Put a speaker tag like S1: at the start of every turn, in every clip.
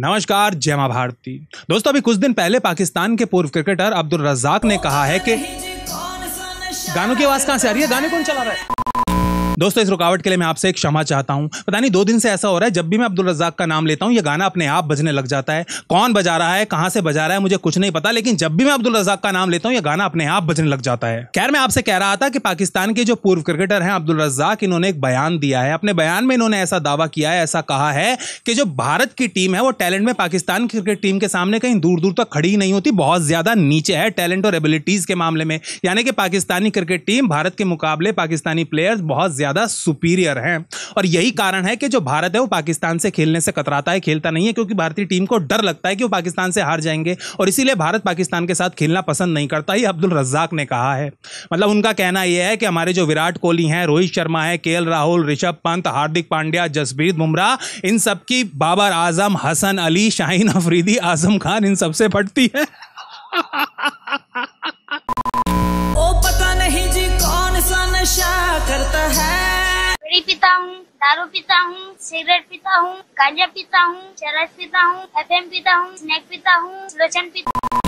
S1: नमस्कार जय मां भारती दोस्तों अभी कुछ दिन पहले पाकिस्तान के पूर्व क्रिकेटर अब्दुल रजाक ने कहा है कि गानों की आवाज कहां से आ रही है गाने कौन चला रहा है दोस्तों इस रुकावट के लिए मैं आपसे एक क्षमा चाहता हूँ पता नहीं दो दिन से ऐसा हो रहा है जब भी मैं अब्दुल रजाक का नाम लेता हूँ ये गाना अपने आप बजने लग जाता है कौन बजा रहा है कहाँ से बजा रहा है मुझे कुछ नहीं पता लेकिन जब भी मैं अब्दुल रजाक का नाम लेता हूँ ये गाना अपने आप बजने लग जाता है खैर मैं आपसे कह रहा था कि पाकिस्तान के जो पूर्व क्रिकेटर हैं अब्दुल रजाक इन्होंने एक बयान दिया है अपने बयान में इन्होंने ऐसा दावा किया है ऐसा कहा है कि जो भारत की टीम है वो टैलेंट में पाकिस्तान की क्रिकेट टीम के सामने कहीं दूर दूर तक खड़ी नहीं होती बहुत ज्यादा नीचे है टैलेंट और एबिलिटीज के मामले में यानी कि पाकिस्तानी क्रिकेट टीम भारत के मुकाबले पाकिस्तानी प्लेयर्स बहुत ज्यादा ज्यादा सुपीरियर हैं और यही कारण है कि जो भारत है वो पाकिस्तान से खेलने से कतराता है खेलता नहीं है क्योंकि भारतीय टीम को डर लगता है कि वो पाकिस्तान से हार जाएंगे और इसीलिए भारत पाकिस्तान के साथ खेलना पसंद नहीं करता ही अब्दुल रज्जाक ने कहा है मतलब उनका कहना यह है कि हमारे जो विराट कोहली हैं रोहित शर्मा है के राहुल ऋषभ पंत हार्दिक पांड्या जसप्रीत बुमराह इन सबकी बाबर आजम हसन अली शाहीन अफरीदी आजम खान इन सबसे फटती है ओ पता नहीं जी कौन सा नशा करता है बीड़ी पीता हूँ दारू पीता हूँ सिगरेट पीता हूँ गांजा पीता हूँ चरस पीता हूँ एफ पीता हूँ स्नैक पीता हूँ लोचन पीता हूँ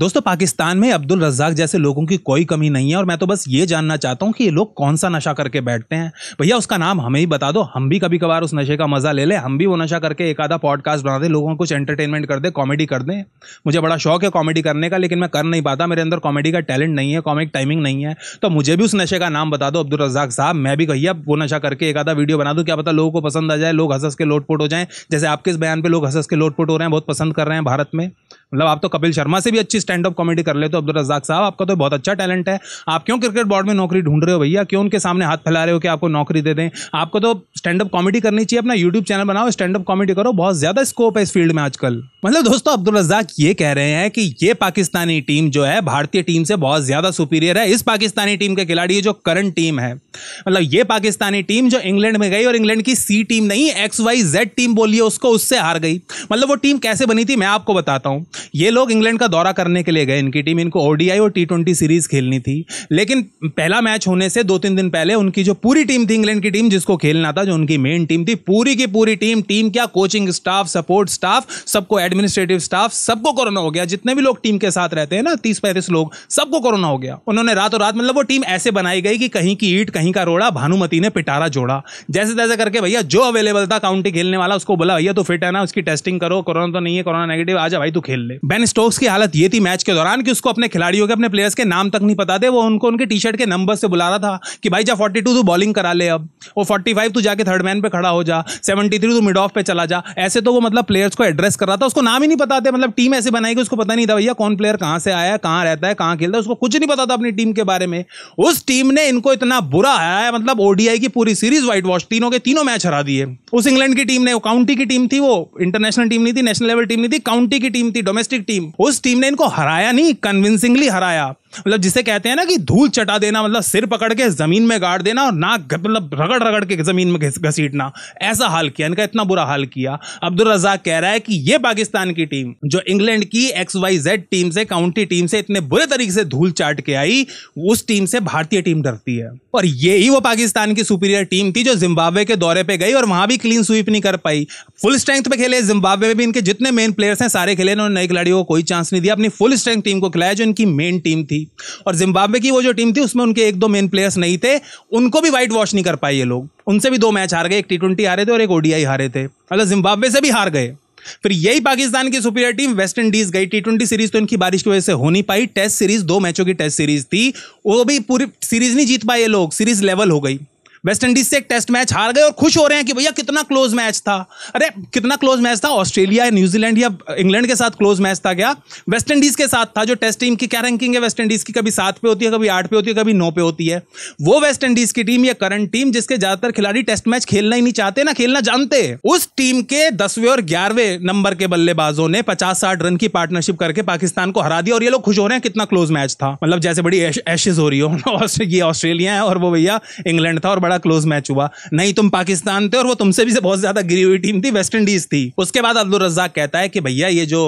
S1: दोस्तों पाकिस्तान में अब्दुल रज्जाक जैसे लोगों की कोई कमी नहीं है और मैं तो बस ये जानना चाहता हूँ कि ये लोग कौन सा नशा करके बैठते हैं भैया उसका नाम हमें ही बता दो हम भी कभी कभार उस नशे का मजा ले लें हम भी वो नशा करके एक आधा पॉडकास्ट बना दें लोगों को कुछ एंटरटेनमेंट कर दे कॉमेडी कर दें मुझे बड़ा शौक है कॉमेडी करने का लेकिन मैं कर नहीं पाता मेरे अंदर कॉमेडी का टैलेंट नहीं है कॉमिक टाइमिंग नहीं है तो मुझे भी उस नशे का नाम बता दो अब्दुल रज्जाक साहब मैं भी कही वो नशा करके एक आधा वीडियो बना दूँ क्या पता लोगों को पसंद आ जाए लोग हंस के लोटपोट हो जाएँ जैसे आपके इस बयान पर लोग हंस के लोटपोट हो रहे हैं बहुत पसंद कर रहे हैं भारत में मतलब आप तो कपिल शर्मा से भी अच्छी स्टैंड अप कॉमेडी कर लेते हो अब्दुल रजाक साहब आपका तो बहुत अच्छा टैलेंट है आप क्यों क्रिकेट बोर्ड में नौकरी ढूंढ रहे हो भैया क्यों उनके सामने हाथ फैला रहे हो कि आपको नौकरी दे दें आपको तो स्टैंड अप कॉमेडी करनी चाहिए अपना यूट्यूब चैनल बनाओ स्टैंड अप कॉमेडी करो बहुत ज़्यादा स्कोप है इस फील्ड में आजकल मतलब दोस्तों अब्दुल रजाक ये कह रहे हैं कि ये पाकिस्तानी टीम जो है भारतीय टीम से बहुत ज्यादा सुपीरियर है इस पाकिस्तानी टीम के खिलाड़ी जो करंट टीम है मतलब ये पाकिस्तानी टीम जो इंग्लैंड में गई और इंग्लैंड की सी टीम नहीं एक्स वाई जेड टीम बोलिए उसको उससे हार गई मतलब वो टीम कैसे बनी थी मैं आपको बताता हूँ ये लोग इंग्लैंड का दौरा करने के लिए गए इनकी टीम इनको ओडीआई और टी ट्वेंटी सीरीज खेलनी थी लेकिन पहला मैच होने से दो तीन दिन पहले उनकी जो पूरी टीम थी इंग्लैंड की टीम जिसको खेलना था जो उनकी मेन टीम थी पूरी की पूरी टीम टीम क्या कोचिंग स्टाफ सपोर्ट स्टाफ सबको एडमिनिस्ट्रेटिव स्टाफ सबको कोरोना हो गया जितने भी लोग टीम के साथ रहते हैं ना तीस पैंतीस लोग सबको कोरोना हो गया उन्होंने रातों रात मतलब वो टीम ऐसे बनाई गई कि कहीं की ईट कहीं का रोड़ा भानुमति ने पिटारा जोड़ा जैसे तैसे करके भैया जो अवेलेबल था काउंटी खेलने वाला उसको बोला भैया तो फिट है ना उसकी टेस्टिंग करो कोरोना तो नहीं है कोरोना नेगेटिव आ जा भाई तू खेल ले मिले बेन स्टोक्स की हालत ये थी मैच के दौरान कि उसको अपने खिलाड़ियों के अपने प्लेयर्स के नाम तक नहीं पता थे वो उनको उनके टी शर्ट के नंबर से बुला रहा था कि भाई जा फोर्टी टू तू बॉलिंग करा ले अब वो फोर्टी फाइव तू जाके थर्ड मैन पे खड़ा हो जा सेवेंटी थ्री तू मिड ऑफ पे चला जा ऐसे तो वो मतलब प्लेयर्स को एड्रेस कर रहा था उसको नाम ही नहीं पता थे मतलब टीम ऐसे बनाई कि उसको पता नहीं था भैया कौन प्लेयर कहाँ से आया कहाँ रहता है कहाँ खेलता है उसको कुछ नहीं पता था अपनी टीम के बारे में उस टीम ने इनको इतना बुरा आया मतलब ओडीआई की पूरी सीरीज व्हाइट वॉश तीनों के तीनों मैच हरा दिए उस इंग्लैंड की टीम ने काउंटी की टीम थी वो इंटरनेशनल टीम नहीं थी नेशनल लेवल टीम नहीं थी काउंटी की टीम थी डोमेस्टिक टीम उस टीम ने इनको हराया नहीं कन्विंसिंगली हराया मतलब जिसे कहते हैं ना कि धूल चटा देना मतलब सिर पकड़ के जमीन में गाड़ देना और नाक मतलब रगड़ रगड़ के जमीन में घसीटना ऐसा हाल किया इनका इतना बुरा हाल किया अब्दुल रजाक कह रहा है कि ये पाकिस्तान की टीम जो इंग्लैंड की एक्स वाई जेड टीम से काउंटी टीम से इतने बुरे तरीके से धूल चाट के आई उस टीम से भारतीय टीम डरती है और यही वो पाकिस्तान की सुपीरियर टीम थी जो जिम्बाब्वे के दौरे पे गई और वहां भी क्लीन स्वीप नहीं कर पाई फुल स्ट्रेंथ पे खेले जिम्बाब्वे में भी इनके जितने मेन प्लेयर्स हैं सारे खेले उन्होंने नए खिलाड़ियों को कोई चांस नहीं दिया अपनी फुल स्ट्रेंथ टीम को खिलाया जो इनकी मेन टीम थी थी और जिम्बाब्वे की वो जो टीम थी उसमें उनके एक दो मेन प्लेयर्स नहीं थे उनको भी वाइट वॉश नहीं कर पाए ये लोग उनसे भी दो मैच हार गए एक टी ट्वेंटी हारे थे और एक ओडीआई हारे थे मतलब जिम्बाब्वे से भी हार गए फिर यही पाकिस्तान की सुपीरियर टीम वेस्ट इंडीज गई टी ट्वेंटी सीरीज तो इनकी बारिश की वजह से हो नहीं पाई टेस्ट सीरीज दो मैचों की टेस्ट सीरीज थी वो भी पूरी सीरीज नहीं जीत पाए ये लोग सीरीज लेवल हो गई वेस्टइंडीज से एक टेस्ट मैच हार गए और खुश हो रहे हैं कि भैया कितना क्लोज मैच था अरे कितना क्लोज मैच था ऑस्ट्रेलिया न्यूजीलैंड या इंग्लैंड के साथ क्लोज मैच था क्या वेस्टइंडीज के साथ था जो टेस्ट टीम की क्या रैंकिंग है वेस्टइंडीज की कभी सात पे होती है कभी आठ पे होती है कभी नौ पे होती है वो वेस्टइंडीज की टीम या करंट टीम जिसके ज्यादातर खिलाड़ी टेस्ट मैच खेलना ही नहीं चाहते ना खेलना जानते उस टीम के दसवें और ग्यारहवें नंबर के बल्लेबाजों ने पचास साठ रन की पार्टनरशिप करके पाकिस्तान को हरा दिया और ये लोग खुश हो रहे हैं कितना क्लोज मैच था मतलब जैसे बड़ी एशेज हो रही हो ये ऑस्ट्रेलिया है और वो भैया इंग्लैंड था और बड़ा बड़ा क्लोज मैच हुआ नहीं तुम पाकिस्तान थे और वो तुमसे भी बहुत ज्यादा गिरी हुई टीम थी वेस्ट इंडीज थी उसके बाद अब्दुल रज्जाक कहता है कि भैया ये जो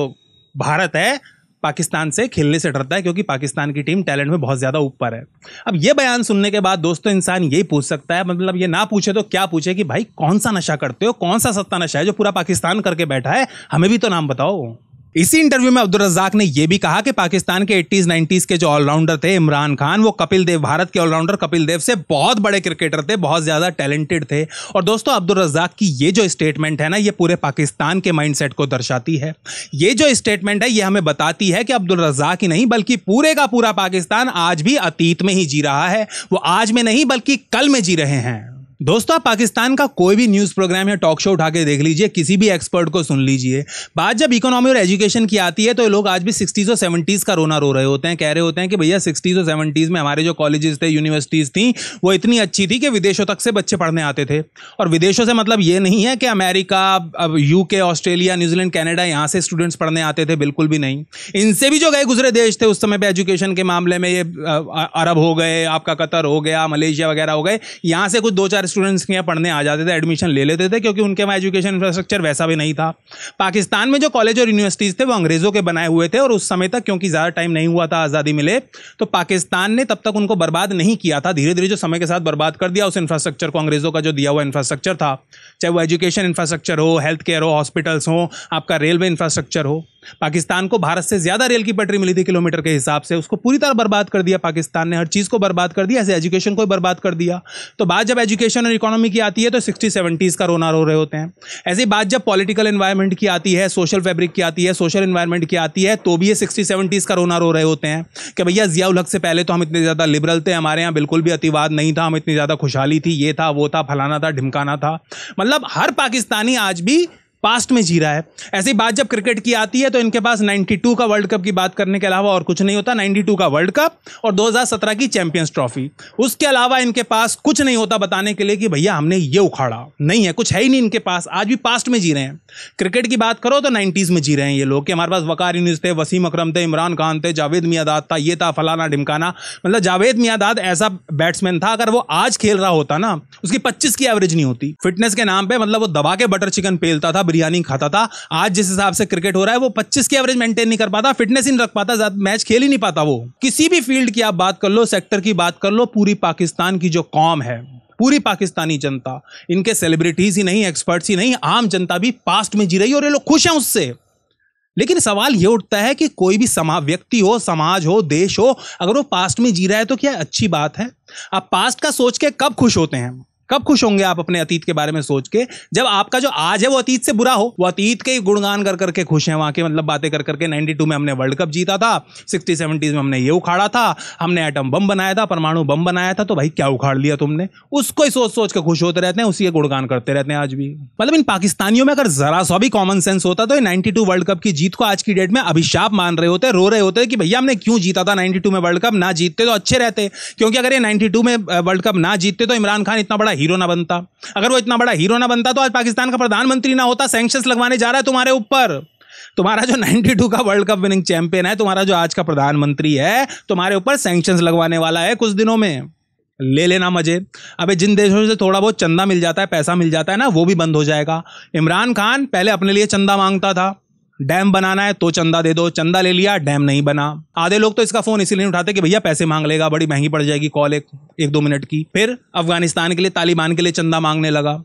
S1: भारत है पाकिस्तान से खेलने से डरता है क्योंकि पाकिस्तान की टीम टैलेंट में बहुत ज्यादा ऊपर है अब ये बयान सुनने के बाद दोस्तों इंसान यही पूछ सकता है मतलब ये ना पूछे तो क्या पूछे कि भाई कौन सा नशा करते हो कौन सा सत्ता नशा है जो पूरा पाकिस्तान करके बैठा है हमें भी तो नाम बताओ इसी इंटरव्यू में अब्दुल रजाक ने यह भी कहा कि पाकिस्तान के 80s 90s के जो ऑलराउंडर थे इमरान खान वो कपिल देव भारत के ऑलराउंडर कपिल देव से बहुत बड़े क्रिकेटर थे बहुत ज्यादा टैलेंटेड थे और दोस्तों अब्दुल रजाक की ये जो स्टेटमेंट है ना ये पूरे पाकिस्तान के माइंडसेट को दर्शाती है ये जो स्टेटमेंट है ये हमें बताती है कि अब्दुल रजाक ही नहीं बल्कि पूरे का पूरा पाकिस्तान आज भी अतीत में ही जी रहा है वो आज में नहीं बल्कि कल में जी रहे हैं दोस्तों आप पाकिस्तान का कोई भी न्यूज़ प्रोग्राम या टॉक शो उठा के देख लीजिए किसी भी एक्सपर्ट को सुन लीजिए बात जब इकोनॉमी और एजुकेशन की आती है तो लोग आज भी सिक्सटीज़ और सेवेंटीज़ का रोना रो रहे होते हैं कह रहे होते हैं कि भैया सिक्सटीज़ और सेवेंटीज़ में हमारे जो कॉलेजेस थे यूनिवर्सिटीज़ थी वो इतनी अच्छी थी कि विदेशों तक से बच्चे पढ़ने आते थे और विदेशों से मतलब ये नहीं है कि अमेरिका अब यू ऑस्ट्रेलिया न्यूजीलैंड कैनेडा यहाँ से स्टूडेंट्स पढ़ने आते थे बिल्कुल भी नहीं इनसे भी जो गए गुजरे देश थे उस समय पर एजुकेशन के मामले में ये अरब हो गए आपका कतर हो गया मलेशिया वगैरह हो गए यहाँ से कुछ दो चार स्टूडेंट्स के यहाँ पढ़ने आ जाते थे एडमिशन ले लेते थे क्योंकि उनके वहाँ एजुकेशन इंफ्रास्ट्रक्चर वैसा भी नहीं था पाकिस्तान में जो कॉलेज और यूनिवर्सिटीज़ थे वो अंग्रेज़ों के बनाए हुए थे और उस समय तक क्योंकि ज़्यादा टाइम नहीं हुआ था आज़ादी मिले तो पाकिस्तान ने तब तक उनको बर्बाद नहीं किया था धीरे धीरे जो समय के साथ बर्बाद कर दिया उस इंफ्रास्ट्रक्चर को अंग्रेज़ों का जो दिया हुआ इंफ्रास्ट्रक्चर था चाहे वो एजुकेशन इंफ्रास्ट्रक्चर हो हेल्थ केयर हो हॉस्पिटल्स हो आपका रेलवे इंफ्रास्ट्रक्चर हो पाकिस्तान को भारत से ज्यादा रेल की पटरी मिली थी किलोमीटर के हिसाब से उसको पूरी तरह बर्बाद कर दिया पाकिस्तान ने हर चीज़ को बर्बाद कर दिया ऐसे एजुकेशन को बर्बाद कर दिया तो बात जब एजुकेशन और इकोनॉमी की आती है तो सिक्सटी सेवेंटीज़ का रोना रो रहे होते हैं ऐसी बात जब पॉलिटिकल इन्वायरमेंट की आती है सोशल फैब्रिक की आती है सोशल इन्वायरमेंट की आती है तो भी ये सिक्सटी सेवेंटीज़ का रोना रो रहे होते हैं कि भैया ज़िया उलग से पहले तो हम इतने ज़्यादा लिबरल थे हमारे यहाँ बिल्कुल भी अतिवाद नहीं था हम इतनी ज़्यादा खुशहाली थी ये था वो था फलाना था ढिमकाना था मतलब हर पाकिस्तानी आज भी पास्ट में जी रहा है ऐसी बात जब क्रिकेट की आती है तो इनके पास 92 का वर्ल्ड कप की बात करने के अलावा और कुछ नहीं होता 92 का वर्ल्ड कप और 2017 की चैंपियंस ट्रॉफी उसके अलावा इनके पास कुछ नहीं होता बताने के लिए कि भैया हमने ये उखाड़ा नहीं है कुछ है ही नहीं इनके पास आज भी पास्ट में जी रहे हैं क्रिकेट की बात करो तो नाइन्टीज़ में जी रहे हैं ये लोग कि हमारे पास वकार यूनिस थे वसीम अक्रम थे इमरान खान थे जावेद मियादाद था ये था फलाना ढिमकाना मतलब जावेद मियादाद ऐसा बैट्समैन था अगर वो आज खेल रहा होता ना उसकी पच्चीस की एवरेज नहीं होती फिटनेस के नाम पर मतलब वो दबा के बटर चिकन पेलता था बिरयानी खाता था आज जिस हिसाब से क्रिकेट हो रहा है वो पच्चीस की एवरेज मेंटेन नहीं कर पाता फिटनेस ही नहीं रख पाता मैच खेल ही नहीं पाता वो किसी भी फील्ड की आप बात कर लो सेक्टर की बात कर लो पूरी पाकिस्तान की जो कॉम है पूरी पाकिस्तानी जनता इनके सेलिब्रिटीज ही नहीं एक्सपर्ट्स ही नहीं आम जनता भी पास्ट में जी रही है और ये लोग खुश हैं उससे लेकिन सवाल ये उठता है कि कोई भी समा व्यक्ति हो समाज हो देश हो अगर वो पास्ट में जी रहा है तो क्या अच्छी बात है आप पास्ट का सोच के कब खुश होते हैं कब खुश होंगे आप अपने अतीत के बारे में सोच के जब आपका जो आज है वो अतीत से बुरा हो वो अतीत के गुणगान कर करके खुश हैं वहाँ के मतलब बातें कर करके 92 में हमने वर्ल्ड कप जीता था सिक्सटी सेवेंटीज में हमने ये उखाड़ा था हमने एटम बम बनाया था परमाणु बम बनाया था तो भाई क्या उखाड़ लिया तुमने उसको ही सोच सोच के खुश होते रहते हैं उसी के गुणगान करते रहते हैं आज भी मतलब इन पाकिस्तानियों में अगर जरा सा भी कॉमन सेंस होता तो ये नाइन्टी वर्ल्ड कप की जीत को आज की डेट में अभिशाप मान रहे होते रो रहे होते कि भैया हमने क्यों जीता था नाइन्टी में वर्ल्ड कप ना जीतते तो अच्छे रहते क्योंकि अगर ये नाइन्टी में वर्ल्ड कप ना जीतते तो इमरान खान इतना बड़ा बड़ा हीरो ना बनता अगर वो इतना बड़ा हीरो ना बनता तो आज पाकिस्तान का प्रधानमंत्री ना होता सेंक्शन लगवाने जा रहा है तुम्हारे ऊपर तुम्हारा जो 92 का वर्ल्ड कप विनिंग चैंपियन है तुम्हारा जो आज का प्रधानमंत्री है तुम्हारे ऊपर सैंक्शंस लगवाने वाला है कुछ दिनों में ले लेना मजे अबे जिन देशों से थोड़ा बहुत चंदा मिल जाता है पैसा मिल जाता है ना वो भी बंद हो जाएगा इमरान खान पहले अपने लिए चंदा मांगता था डैम बनाना है तो चंदा दे दो चंदा ले लिया डैम नहीं बना आधे लोग तो इसका फोन इसीलिए नहीं उठाते कि भैया पैसे मांग लेगा बड़ी महंगी पड़ जाएगी कॉल एक, एक दो मिनट की फिर अफगानिस्तान के लिए तालिबान के लिए चंदा मांगने लगा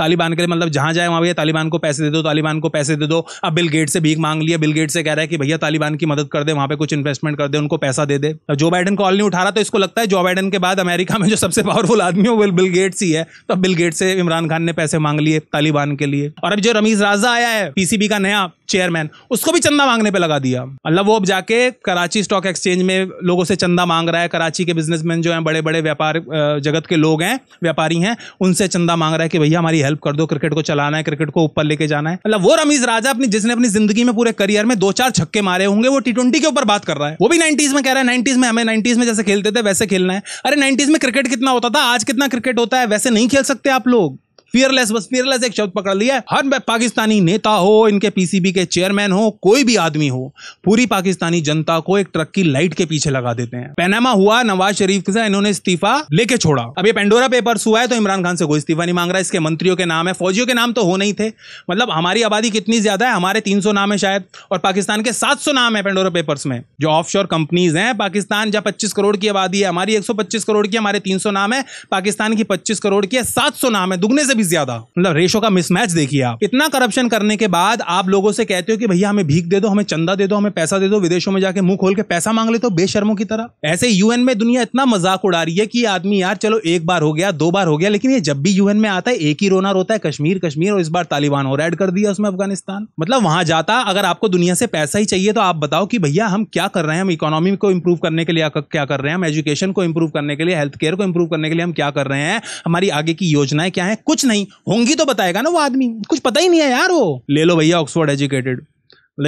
S1: तालिबान के लिए मतलब जहां जाए वहां भैया तालिबान को पैसे दे दो तालिबान को पैसे दे दो अब बिल गेट से भीख मांग लिया बिल गेट से कह रहा है कि भैया तालिबान की मदद कर दे वहां पे कुछ इन्वेस्टमेंट कर दे उनको पैसा दे दे जो बाइडन कॉल नहीं उठा रहा तो इसको लगता है जो बाइडन के बाद अमेरिका में जो सबसे पावरफुल आदमी है वो बिल गेट्स ही है तो बिल गेट से इमरान खान ने पैसे मांग लिए तालिबान के लिए और अब जो रमीज राजा आया है पीसीबी का नया चेयरमैन उसको भी चंदा मांगने पे लगा दिया मतलब वो अब जाके कराची स्टॉक एक्सचेंज में लोगों से चंदा मांग रहा है कराची के बिजनेसमैन जो हैं बड़े बड़े व्यापार जगत के लोग हैं व्यापारी हैं उनसे चंदा मांग रहा है कि भैया हमारी हेल्प कर दो क्रिकेट को चलाना है क्रिकेट को ऊपर लेके जाना है मतलब वो रमीज राजा अपनी जिसने अपनी जिंदगी में पूरे करियर में दो चार छक्के मारे होंगे वो टी के ऊपर बात कर रहा है वो भी नाइन्टीज में कह रहा है नाइन्टीज में हमें नाइन्टीज में जैसे खेलते थे वैसे खेलना है अरे नाइन्टीज में क्रिकेट कितना होता था आज कितना क्रिकेट होता है वैसे नहीं खेल सकते आप लोग फियरलेस बस फियरलेस एक शब्द पकड़ लिया है हर पाकिस्तानी नेता हो इनके पीसीबी के चेयरमैन हो कोई भी आदमी हो पूरी पाकिस्तानी जनता को एक ट्रक की लाइट के पीछे लगा देते हैं पैनामा हुआ नवाज शरीफ से इन्होंने इस्तीफा लेके छोड़ा अब ये पेंडोरा पेपर्स हुआ है तो इमरान खान से कोई इस्तीफा नहीं मांग रहा इसके मंत्रियों के नाम है फौजियों के नाम तो हो नहीं थे मतलब हमारी आबादी कितनी ज्यादा है हमारे तीन नाम है शायद और पाकिस्तान के सात नाम है पेंडोरा पेपर्स में जो ऑफ कंपनीज हैं पाकिस्तान जहाँ पच्चीस करोड़ की आबादी है हमारी एक करोड़ की हमारे तीन नाम है पाकिस्तान की पच्चीस करोड़ की है सात नाम है दुगने से भी ज्यादा मतलब रेशो का मिसमैच देखिए आप इतना करप्शन करने के बाद आप लोगों से कहते हो कि भैया हमें भीख दे दो हमें चंदा दे दो हमें पैसा दे दो विदेशों में जाके मुंह खोल के पैसा मांग लेते हो बेशर्मों की तरह ऐसे यूएन में दुनिया इतना मजाक उड़ा रही है कि आदमी यार चलो एक बार हो गया दो बार हो गया लेकिन ये जब भी यूएन में आता है एक ही रोना रोता है कश्मीर कश्मीर और इस बार तालिबान और एड कर दिया उसमें अफगानिस्तान मतलब वहां जाता अगर आपको दुनिया से पैसा ही चाहिए तो आप बताओ कि भैया हम क्या कर रहे हैं हम इकोनॉमी को इंप्रूव करने के लिए क्या कर रहे हैं हम एजुकेशन को इंप्रूव करने के लिए हेल्थ केयर को इंप्रूव करने के लिए हम क्या कर रहे हैं हमारी आगे की योजनाएं क्या है कुछ नहीं होंगी तो बताएगा ना वो आदमी कुछ पता ही नहीं है यार वो ले लो भैया ऑक्सफोर्ड एजुकेटेड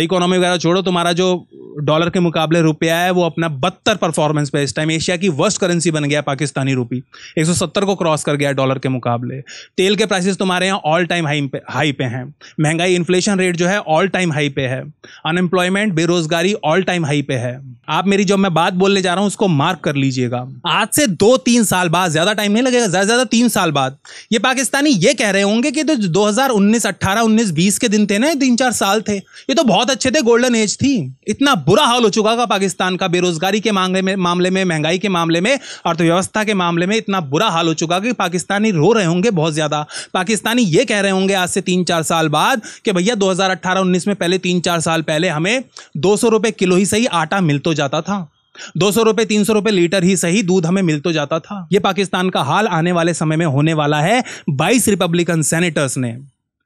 S1: इकोनॉमी वगैरह छोड़ो तुम्हारा जो डॉलर के मुकाबले रुपया है वो अपना बदतर परफॉर्मेंस पे इस टाइम एशिया की वर्स्ट करेंसी बन गया पाकिस्तानी रूपी 170 को क्रॉस कर गया डॉलर के मुकाबले तेल के प्राइसेस तुम्हारे यहाँ ऑल टाइम हाई पे हाई पे हैं महंगाई इन्फ्लेशन रेट जो है ऑल टाइम हाई पे है अनएम्प्लॉयमेंट बेरोजगारी ऑल टाइम हाई पे है आप मेरी जो मैं बात बोलने जा रहा हूँ उसको मार्क कर लीजिएगा आज से दो तीन साल बाद ज्यादा टाइम नहीं लगेगा ज्यादा ज्यादा तीन साल बाद ये पाकिस्तानी ये कह रहे होंगे कि तो 2019 18 उन्नीस 20 के दिन थे ना तीन चार साल थे ये तो बहुत अच्छे थे गोल्डन एज थी इतना बुरा हाल हो चुका होगा पाकिस्तान का बेरोजगारी के मामले में मामले में महंगाई के मामले में अर्थव्यवस्था के मामले में इतना बुरा हाल हो चुका कि पाकिस्तानी रो रहे होंगे बहुत ज़्यादा पाकिस्तानी ये कह रहे होंगे आज से तीन चार साल बाद कि भैया दो हज़ार में पहले तीन चार साल पहले हमें दो सौ किलो ही सही आटा मिल तो जाता था दो सौ रुपए तीन सौ रुपए लीटर ही सही दूध हमें मिल तो जाता था ये पाकिस्तान का हाल आने वाले समय में होने वाला है बाईस रिपब्लिकन सेनेटर्स ने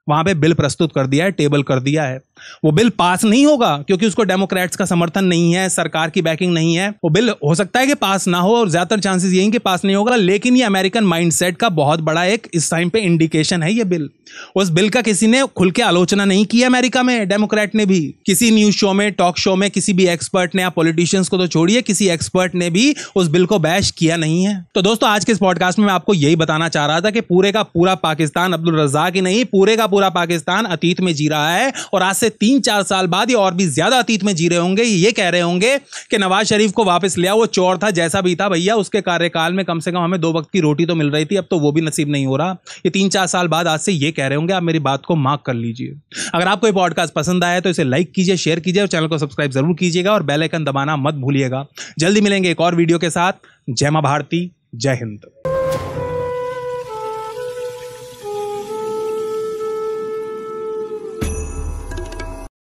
S1: वहां पे बिल प्रस्तुत कर दिया है टेबल कर दिया है वो बिल पास नहीं होगा क्योंकि उसको डेमोक्रेट्स का समर्थन नहीं है सरकार की बैकिंग नहीं है वो बिल हो सकता है कि पास ना हो और ज्यादातर चांसेस यही कि पास नहीं होगा लेकिन ये अमेरिकन माइंडसेट का बहुत बड़ा एक इस टाइम पे इंडिकेशन है ये बिल उस बिल का किसी ने खुल के आलोचना नहीं की अमेरिका में डेमोक्रेट ने भी किसी न्यूज शो में टॉक शो में किसी भी एक्सपर्ट ने या पॉलिटिशियंस को तो छोड़िए किसी एक्सपर्ट ने भी उस बिल को बैश किया नहीं है तो दोस्तों आज के इस पॉडकास्ट में मैं आपको यही बताना चाह रहा था कि पूरे का पूरा पाकिस्तान अब्दुल रजाक ही नहीं पूरे का पूरा पाकिस्तान अतीत में जी रहा है और आज से से तीन चार साल बाद या और भी ज्यादा अतीत में जी रहे होंगे ये कह रहे होंगे कि नवाज शरीफ को वापस लिया वो चोर था जैसा भी था भैया उसके कार्यकाल में कम से कम हमें दो वक्त की रोटी तो मिल रही थी अब तो वो भी नसीब नहीं हो रहा ये तीन चार साल बाद आज से ये कह रहे होंगे आप मेरी बात को माफ कर लीजिए अगर आपको ये पॉडकास्ट पसंद आया तो इसे लाइक कीजिए शेयर कीजिए और चैनल को सब्सक्राइब जरूर कीजिएगा और बेलाइकन दबाना मत भूलिएगा जल्दी मिलेंगे एक और वीडियो के साथ जय मां भारती जय हिंद